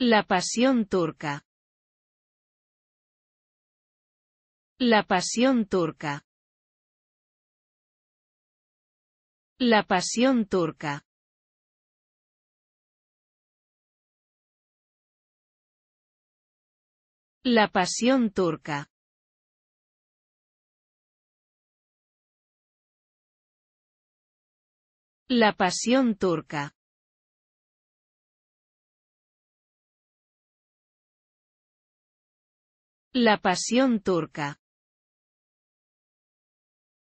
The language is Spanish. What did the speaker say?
La pasión turca. La pasión turca. La pasión turca. La pasión turca. La pasión turca. La pasión turca.